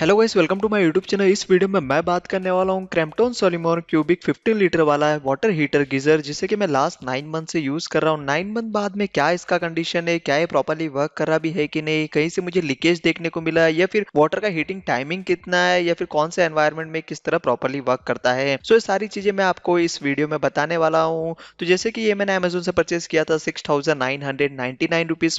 hello guys welcome to my YouTube channel इस video में मैं बात करने वाला हूँ क्रेम्पटन सोलिमोर क्यूबिक 15 लीटर वाला है वाटर हीटर गीजर जिसे कि मैं लास्ट नाइन मंथ से यूज़ कर रहा हूँ नाइन मंथ बाद में क्या इसका कंडीशन है क्या ये प्रॉपरली वर्क कर रहा भी है कि नहीं कहीं से मुझे लीकेज देखने को मिला है या फिर वाटर का हीटिंग टाइमिंग कितना है या फिर कौन से एन्वायरमेंट में किस तरह प्रॉपरली वर्क करता है सो ये सारी चीज़ें मैं आपको इस वीडियो में बताने वाला हूँ तो जैसे कि ये मैंने अमेजोन से परचेज किया था सिक्स थाउजेंड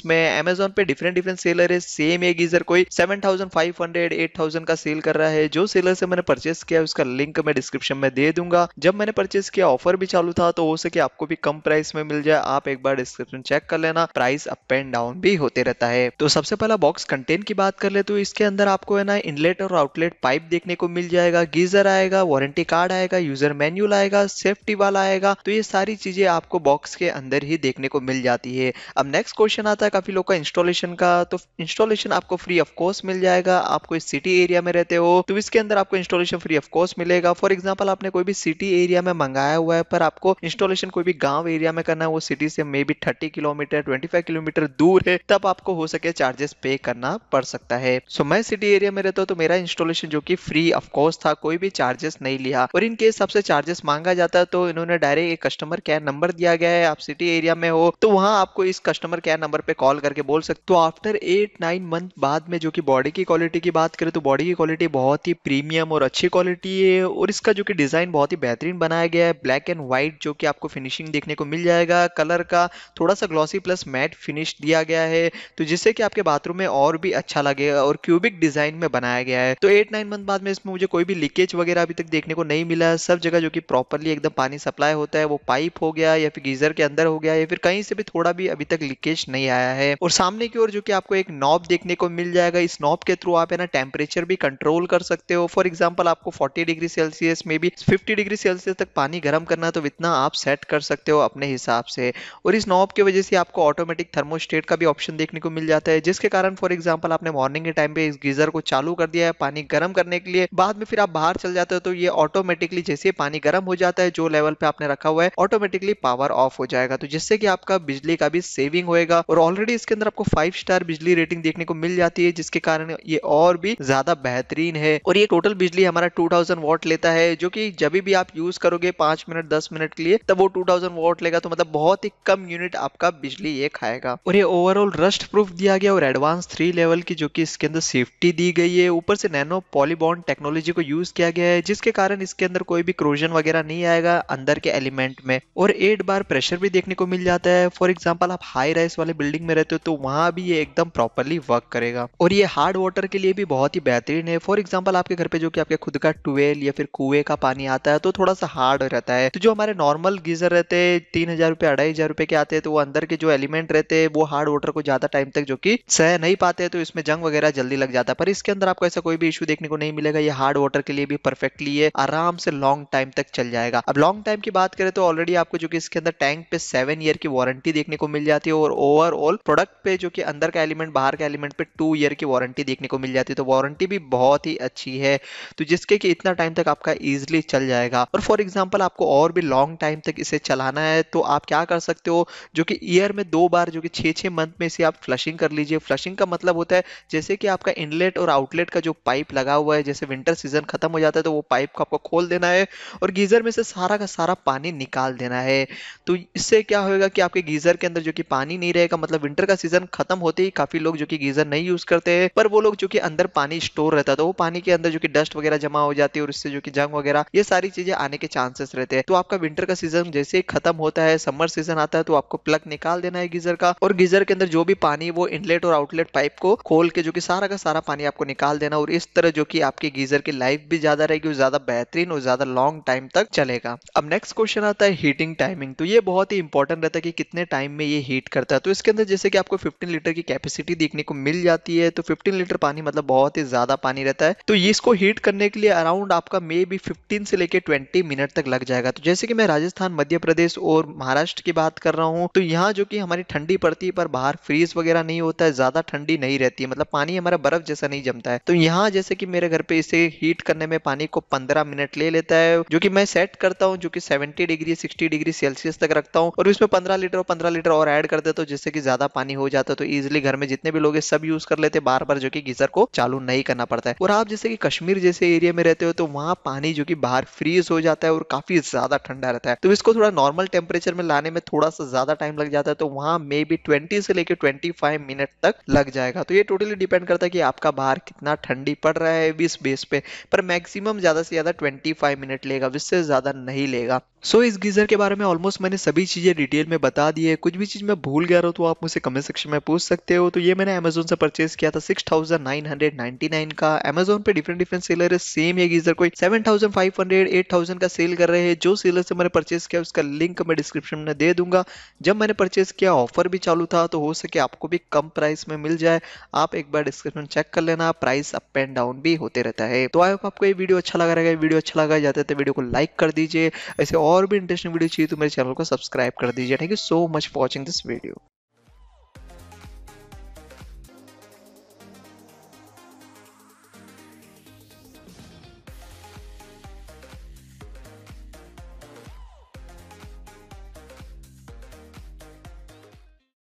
में अमेजोन पे डिफरेंट डिफरेंट सेलर है सेम ये गीजर कोई सेवन थाउजेंड थाउजेंड का सेल कर रहा है जो सेलर से मैंने परचेस किया उसका लिंक मैं डिस्क्रिप्शन में दे दूंगा जब मैंने परचेस किया ऑफर भी चालू था तो हो सके आपको भी कम प्राइस में मिल जाए आप एक बार डिस्क्रिप्शन चेक कर लेना प्राइस अप एंड डाउन भी होते रहता है तो सबसे पहला बॉक्स कंटेंट की बात कर ले तो इसके अंदर आपको है ना इनलेट और आउटलेट पाइप देखने को मिल जाएगा गीजर आएगा वारंटी कार्ड आएगा यूजर मैन्यूल आएगा सेफ्टी वाला आएगा तो ये सारी चीजें आपको बॉक्स के अंदर ही देखने को मिल जाती है अब नेक्स्ट क्वेश्चन आता है काफी लोग का इंस्टॉलेशन का तो इंस्टॉलेशन आपको फ्री ऑफ कोर्स मिल जाएगा आपको इस सिटी एरिया में रहते हो तो इसके अंदर आपको इंस्टॉलेशन फ्री ऑफ कॉस्ट मिलेगा फॉर एग्जाम्पल आपने कोई भी सिटी एरिया में मंगाया हुआ है पर आपको इंस्टॉलेशन कोई भी गांव एरिया में करना है वो सिटी से may be thirty kilometre twenty five kilometre दूर है तब आपको हो सके चार्जेस पे करना पड़ सकता है सो so, मैं सिटी एरिया में रहता हूँ तो मेरा इंस्टॉलेशन जो की फ्री ऑफ कॉस्ट था कोई भी चार्जेस नहीं लिया और इनके केस आपसे चार्जेस मांगा जाता है तो इन्होंने डायरेक्ट एक कस्टमर केयर नंबर दिया गया है आप सिटी एरिया में हो तो वहां आपको इस कस्टमर केयर नंबर पे कॉल करके बोल सकते हो आफ्टर एट नाइन मंथ बाद में जो कि बॉडी की क्वालिटी की बात करें तो बॉडी की क्वालिटी बहुत ही प्रीमियम और अच्छी क्वालिटी है और इसका जो कि डिज़ाइन बहुत ही बेहतरीन बनाया गया है ब्लैक एंड वाइट जो कि आपको फिनिशिंग देखने को मिल जाएगा कलर का थोड़ा सा ग्लॉसी प्लस मैट फिनिश दिया गया है तो जिससे कि आपके बाथरूम में और भी अच्छा लगेगा और क्यूबिक डिज़ाइन में बनाया गया है तो एट नाइन मंथ बाद में इसमें मुझे कोई भी लीकेज वगैरह अभी तक देखने को नहीं मिला सब जगह जो कि प्रॉपरली एकदम पानी सप्लाई होता है वो पाइप हो गया या फिर गीजर के अंदर हो गया या फिर कहीं से भी थोड़ा भी अभी तक लीकेज नहीं आया है और सामने की ओर जो कि आपको एक नॉब देखने को मिल जाएगा इस नॉब के थ्रू आप है ना टेम्परेचर टेम्परेचर भी कंट्रोल कर सकते हो फॉर एग्जाम्पल आपको फोर्टी डिग्री सेल्सियस में भी फिफ्टी डिग्री सेल्सियस तक पानी गर्म करना तो इतना आप सेट कर सकते हो अपने हिसाब से और इस नॉब की वजह से आपको ऑटोमेटिक थर्मोस्टेट का भी ऑप्शन देखने को मिल जाता है जिसके कारण फॉर एग्जाम्पल आपने मॉर्निंग के टाइम पे इस गीजर को चालू कर दिया है पानी गर्म करने के लिए बाद में फिर आप बाहर चल जाते हो तो ये ऑटोमेटिकली जैसे पानी गर्म हो जाता है जो लेवल पे आपने रखा हुआ है ऑटोमेटिकली पावर ऑफ हो जाएगा तो जिससे कि आपका बिजली का भी सेविंग होएगा और ऑलरेडी इसके अंदर आपको फाइव स्टार बिजली रेटिंग देखने को मिल जाती है जिसके कारण ये और भी ज्यादा ज्यादा बेहतरीन है और ये टोटल बिजली हमारा 2000 वॉट लेता है जो कि जब भी आप यूज करोगे पांच मिनट दस मिनट के लिए तब वो 2000 वॉट लेगा तो मतलब बहुत ही कम यूनिट आपका बिजली ये खाएगा और ये ओवरऑल रस्ट प्रूफ दिया गया और एडवांस थ्री लेवल की जो की इसके अंदर सेफ्टी दी गई है ऊपर से नैनो पॉलीबॉन टेक्नोलॉजी को यूज किया गया है जिसके कारण इसके अंदर कोई भी क्रोजन वगैरह नहीं आएगा अंदर के एलिमेंट में और एट बार प्रेशर भी देखने को मिल जाता है फॉर एग्जाम्पल आप हाई राइस वाले बिल्डिंग में रहते हो तो वहां भी ये एकदम प्रॉपरली वर्क करेगा और ये हार्ड वाटर के लिए भी बहुत ही बेहतरीन है फॉर एग्जाम्पल आपके घर पे जो कि आपके खुद का ट्वेल या फिर कुएं का पानी आता है तो थोड़ा सा हार्ड रहता है तो जो हमारे नॉर्मल गीजर रहते हैं तीन हजार रुपए अढ़ाई हजार रुपए के आते हैं तो वो अंदर के जो एलिमेंट रहते हैं वो हार्ड वाटर को ज्यादा टाइम तक जो कि सह नहीं पाते तो इसमें जंग वगैरह जल्दी लग जाता है पर इसके अंदर आपको ऐसा कोई भी इशू देखने को नहीं मिलेगा ये हार्ड वाटर के लिए भी परफेक्टली है आराम से लॉन्ग टाइम तक चल जाएगा अब लॉन्ग टाइम की बात करें तो ऑलरेडी आपको जो कि इसके अंदर टैंक पे सेवन ईयर की वारंटी देखने को मिल जाती है और ओवरऑल प्रोडक्ट पे जो कि अंदर का एलिमेंट बाहर का एलिमेंट पे टू ईयर की वारंटी देखने को मिल जाती है तो वारंटी क्वालिटी भी बहुत ही अच्छी है तो जिसके कि इतना टाइम तक आपका ईजिली चल जाएगा और फॉर एग्जाम्पल आपको और भी लॉन्ग टाइम तक इसे चलाना है तो आप क्या कर सकते हो जो कि ईयर में दो बार जो कि छः छः मंथ में इसे आप फ्लशिंग कर लीजिए फ्लशिंग का मतलब होता है जैसे कि आपका इनलेट और आउटलेट का जो पाइप लगा हुआ है जैसे विंटर सीजन खत्म हो जाता है तो वो पाइप को आपको खोल देना है और गीजर में से सारा का सारा पानी निकाल देना है तो इससे क्या होगा कि आपके गीजर के अंदर जो कि पानी नहीं रहेगा मतलब विंटर का सीजन खत्म होते ही काफी लोग जो कि गीजर नहीं यूज करते हैं पर वो लोग जो कि अंदर पानी स्टोर रहता था तो वो पानी के अंदर जो कि डस्ट वगैरह जमा हो जाती है और इससे जो कि जंग वगैरह ये सारी चीजें आने के चांसेस रहते हैं तो आपका विंटर का सीजन जैसे ही खत्म होता है समर सीजन आता है तो आपको प्लग निकाल देना है गीजर का और गीजर के अंदर जो भी पानी वो इनलेट और आउटलेट पाइप को खोल के जो की सारा का सारा पानी आपको निकाल देना और इस तरह जो की आपके गीजर की लाइफ भी ज्यादा रहेगी और ज्यादा बेहतरीन और ज्यादा लॉन्ग टाइम तक चलेगा अब नेक्स्ट क्वेश्चन आता है हीटिंग टाइमिंग तो ये बहुत ही इंपॉर्टेंट रहता है कि कितने टाइम में ये हीट करता है तो इसके अंदर जैसे कि आपको 15 लीटर की कैपेसिटी देखने को मिल जाती है तो 15 लीटर पानी मतलब बहुत ही ज्यादा ज़्यादा पानी रहता है तो ये इसको हीट करने के लिए अराउंड आपका मे बी फिफ्टीन से लेकर ट्वेंटी मिनट तक लग जाएगा तो जैसे कि मैं राजस्थान मध्य प्रदेश और महाराष्ट्र की बात कर रहा हूँ तो यहाँ जो कि हमारी ठंडी पड़ती है पर बाहर फ्रीज वगैरह नहीं होता है ज़्यादा ठंडी नहीं रहती है मतलब पानी हमारा बर्फ जैसा नहीं जमता है तो यहाँ जैसे कि मेरे घर पे इसे हीट करने में पानी को पंद्रह मिनट ले लेता है जो कि मैं सेट करता हूँ जो कि seventy degree sixty degree Celsius तक रखता हूँ और इसमें पंद्रह लीटर और पंद्रह लीटर और एड कर देता हूँ जिससे कि ज़्यादा पानी हो जाता है तो इजिली घर में जितने भी लोग सब यूज़ कर लेते बार बार जो कि गीजर को चालू नहीं करना पड़ता है और आप जैसे कि कश्मीर जैसे एरिया में रहते हो तो वहाँ पानी जो कि बाहर फ्रीज हो जाता है और काफी ज्यादा ठंडा रहता है तो इसको थोड़ा नॉर्मल टेम्परेचर में लाने में थोड़ा सा ज्यादा टाइम लग जाता है तो वहाँ मे बी ट्वेंटी से लेकर ट्वेंटी मिनट तक लग जाएगा तो ये टोटली डिपेंड करता है कि आपका बाहर कितना ठंडी पड़ रहा है इस बेस पे पर मैक्सिमम ज्यादा से ज्यादा ट्वेंटी मिनट लेगा इससे ज्यादा नहीं लेगा सो so, इस गीजर के बारे में ऑलमोस्ट मैंने सभी चीज़ें डिटेल में बता दी है कुछ भी चीज़ मैं भूल गया रहा तो आप मुझसे कमेंट सेक्शन में पूछ सकते हो तो ये मैंने अमेजोन से परचेज किया था six thousand nine hundred ninety nine का अमेजोन पे डिफरेंट डिफरेंट सेलर है सेम है गीजर कोई seven thousand five hundred eight thousand का सेल कर रहे हैं जो सेलर से मैंने परचेस किया उसका लिंक मैं डिस्क्रिप्शन में दे दूंगा जब मैंने परचेस किया ऑफर भी चालू था तो हो सके आपको भी कम प्राइस में मिल जाए आप एक बार डिस्क्रिप्शन चेक कर लेना प्राइस अप एंड डाउन भी होते रहता है तो आई होप आपको ये वीडियो अच्छा लगा रहेगा वीडियो अच्छा लगा जाता है वीडियो को लाइक कर दीजिए ऐसे और भी इंटरेस्टिंग वीडियो चाहिए तो मेरे चैनल को सब्सक्राइब कर दीजिए thank you so much for watching this video